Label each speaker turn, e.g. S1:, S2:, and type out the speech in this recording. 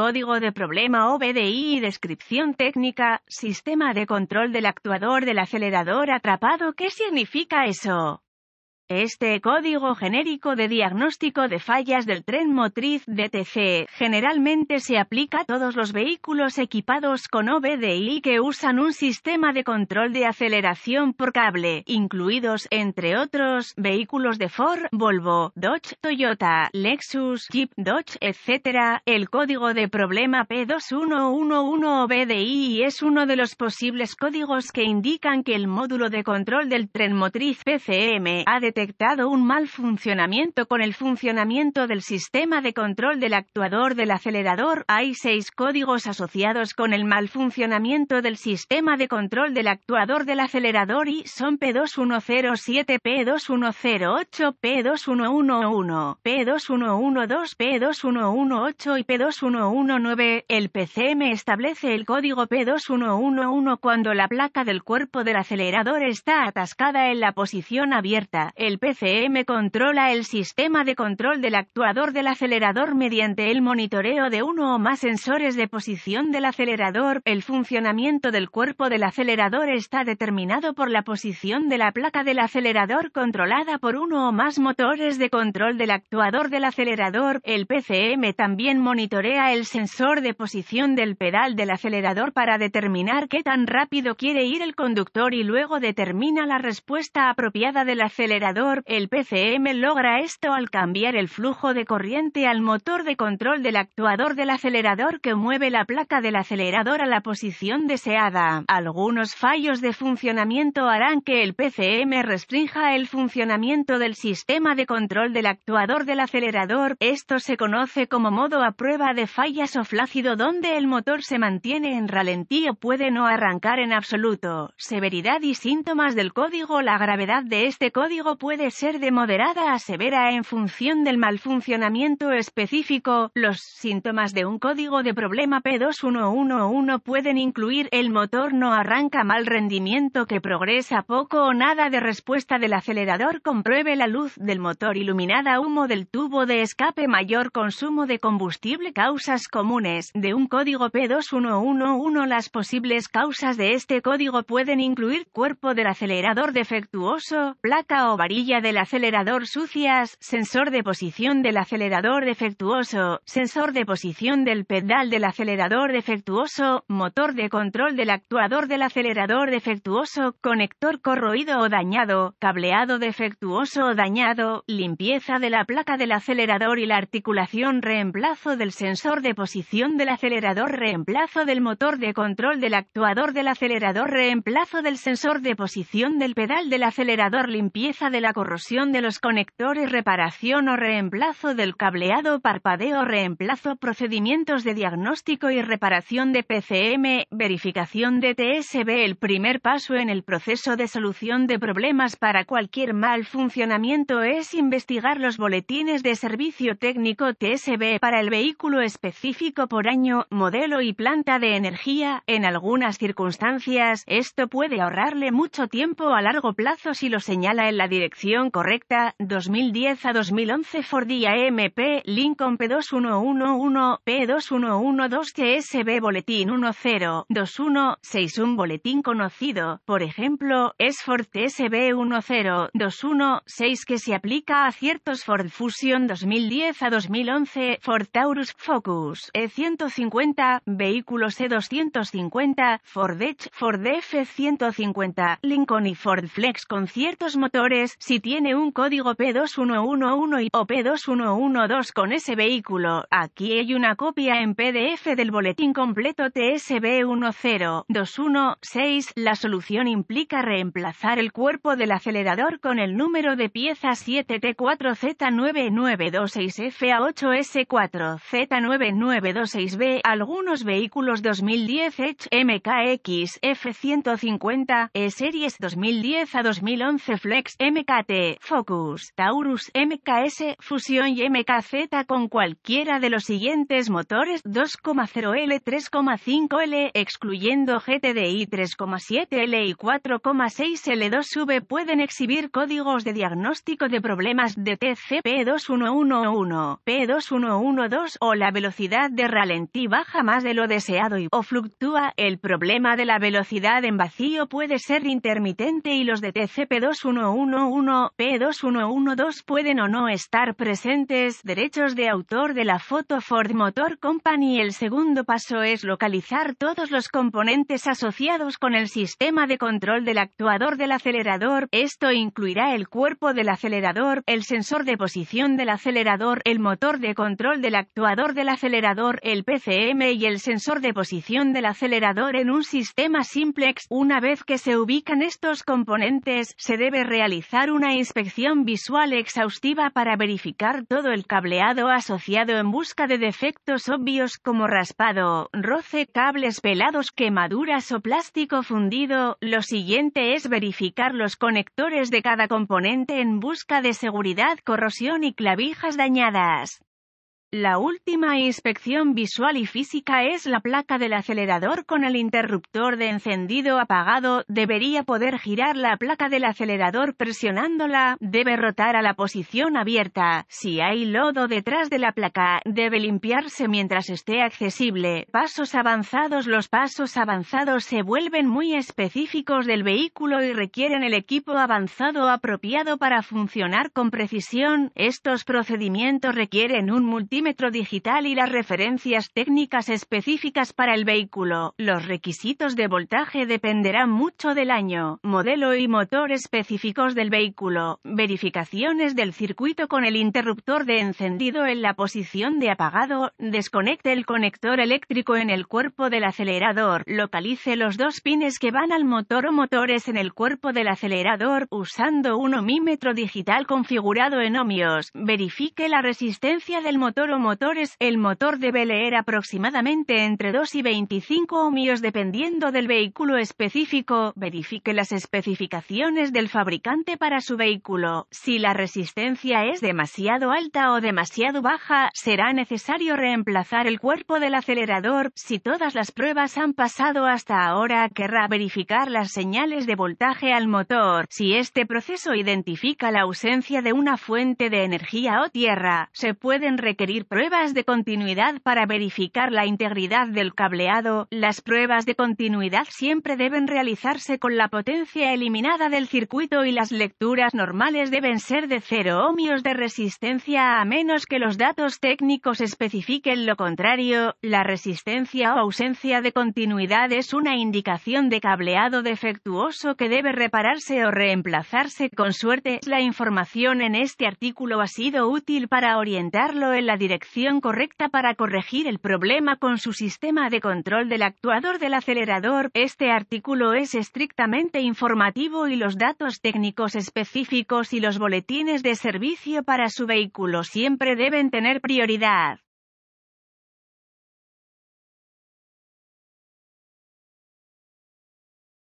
S1: Código de problema OBDI y descripción técnica, sistema de control del actuador del acelerador atrapado. ¿Qué significa eso? Este código genérico de diagnóstico de fallas del tren motriz DTC generalmente se aplica a todos los vehículos equipados con OBDI que usan un sistema de control de aceleración por cable, incluidos, entre otros, vehículos de Ford, Volvo, Dodge, Toyota, Lexus, Jeep, Dodge, etc. El código de problema P2111OBDI es uno de los posibles códigos que indican que el módulo de control del tren motriz PCM ha detectado detectado un mal funcionamiento con el funcionamiento del sistema de control del actuador del acelerador. Hay seis códigos asociados con el mal funcionamiento del sistema de control del actuador del acelerador y son P2107, P2108, P2111, P2112, P2118 y P2119. El PCM establece el código P2111 cuando la placa del cuerpo del acelerador está atascada en la posición abierta. El PCM controla el sistema de control del actuador del acelerador mediante el monitoreo de uno o más sensores de posición del acelerador. El funcionamiento del cuerpo del acelerador está determinado por la posición de la placa del acelerador controlada por uno o más motores de control del actuador del acelerador. El PCM también monitorea el sensor de posición del pedal del acelerador para determinar qué tan rápido quiere ir el conductor y luego determina la respuesta apropiada del acelerador el PCM logra esto al cambiar el flujo de corriente al motor de control del actuador del acelerador que mueve la placa del acelerador a la posición deseada. Algunos fallos de funcionamiento harán que el PCM restrinja el funcionamiento del sistema de control del actuador del acelerador. Esto se conoce como modo a prueba de fallas o flácido donde el motor se mantiene en ralentí o puede no arrancar en absoluto. Severidad y síntomas del código La gravedad de este código puede ser de moderada a severa en función del mal funcionamiento específico. Los síntomas de un código de problema P2111 pueden incluir el motor no arranca mal rendimiento que progresa poco o nada de respuesta del acelerador compruebe la luz del motor iluminada humo del tubo de escape mayor consumo de combustible causas comunes de un código P2111 las posibles causas de este código pueden incluir cuerpo del acelerador defectuoso, placa o variante del acelerador sucias, sensor de posición del acelerador defectuoso, sensor de posición del pedal del acelerador defectuoso, motor de control del actuador del acelerador defectuoso, conector corroído o dañado, cableado defectuoso o dañado, limpieza de la placa del acelerador y la articulación, reemplazo del sensor de posición del acelerador, reemplazo del motor de control del actuador del acelerador, reemplazo del sensor de posición del pedal del acelerador, limpieza del la corrosión de los conectores, reparación o reemplazo del cableado, parpadeo, reemplazo, procedimientos de diagnóstico y reparación de PCM, verificación de TSB, el primer paso en el proceso de solución de problemas para cualquier mal funcionamiento es investigar los boletines de servicio técnico TSB para el vehículo específico por año, modelo y planta de energía. En algunas circunstancias, esto puede ahorrarle mucho tiempo a largo plazo si lo señala en la dirección correcta, 2010 a 2011 Ford IAMP, Lincoln P2111, P2112TSB Boletín un Boletín conocido, por ejemplo, es Ford TSB 10216 que se aplica a ciertos Ford Fusion 2010 a 2011, Ford Taurus Focus, E150, vehículos E250, Ford Edge, Ford F150, Lincoln y Ford Flex con ciertos motores si tiene un código P2111 y, o P2112 con ese vehículo, aquí hay una copia en PDF del boletín completo TSB 10216. La solución implica reemplazar el cuerpo del acelerador con el número de pieza 7T4Z9926FA8S4Z9926B. Algunos vehículos 2010 MKX F150 E Series 2010 a 2011 Flex MK Focus, Taurus, MKS, Fusión y MKZ con cualquiera de los siguientes motores 2,0L, 3,5L, excluyendo GTDI 3,7L y 4,6L2V pueden exhibir códigos de diagnóstico de problemas de TCP P2111, P2112 o la velocidad de ralentí baja más de lo deseado y o fluctúa. El problema de la velocidad en vacío puede ser intermitente y los de TCP2111 p 2112 pueden o no estar presentes derechos de autor de la foto Ford Motor Company. El segundo paso es localizar todos los componentes asociados con el sistema de control del actuador del acelerador. Esto incluirá el cuerpo del acelerador, el sensor de posición del acelerador, el motor de control del actuador del acelerador, el PCM y el sensor de posición del acelerador en un sistema simplex. Una vez que se ubican estos componentes, se debe realizar una inspección visual exhaustiva para verificar todo el cableado asociado en busca de defectos obvios como raspado, roce, cables pelados, quemaduras o plástico fundido. Lo siguiente es verificar los conectores de cada componente en busca de seguridad, corrosión y clavijas dañadas. La última inspección visual y física es la placa del acelerador con el interruptor de encendido apagado, debería poder girar la placa del acelerador presionándola, debe rotar a la posición abierta, si hay lodo detrás de la placa, debe limpiarse mientras esté accesible, pasos avanzados Los pasos avanzados se vuelven muy específicos del vehículo y requieren el equipo avanzado apropiado para funcionar con precisión, estos procedimientos requieren un multi digital y las referencias técnicas específicas para el vehículo. Los requisitos de voltaje dependerán mucho del año, modelo y motor específicos del vehículo, verificaciones del circuito con el interruptor de encendido en la posición de apagado, desconecte el conector eléctrico en el cuerpo del acelerador, localice los dos pines que van al motor o motores en el cuerpo del acelerador usando un ohmímetro digital configurado en ohmios, verifique la resistencia del motor motores, el motor debe leer aproximadamente entre 2 y 25 ohmios dependiendo del vehículo específico, verifique las especificaciones del fabricante para su vehículo, si la resistencia es demasiado alta o demasiado baja, será necesario reemplazar el cuerpo del acelerador, si todas las pruebas han pasado hasta ahora querrá verificar las señales de voltaje al motor, si este proceso identifica la ausencia de una fuente de energía o tierra, se pueden requerir pruebas de continuidad para verificar la integridad del cableado, las pruebas de continuidad siempre deben realizarse con la potencia eliminada del circuito y las lecturas normales deben ser de 0 ohmios de resistencia a menos que los datos técnicos especifiquen lo contrario. La resistencia o ausencia de continuidad es una indicación de cableado defectuoso que debe repararse o reemplazarse con suerte. La información en este artículo ha sido útil para orientarlo en la dirección correcta para corregir el problema con su sistema de control del actuador del acelerador. Este artículo es estrictamente informativo y los datos técnicos específicos y los boletines de servicio para su vehículo siempre deben tener prioridad.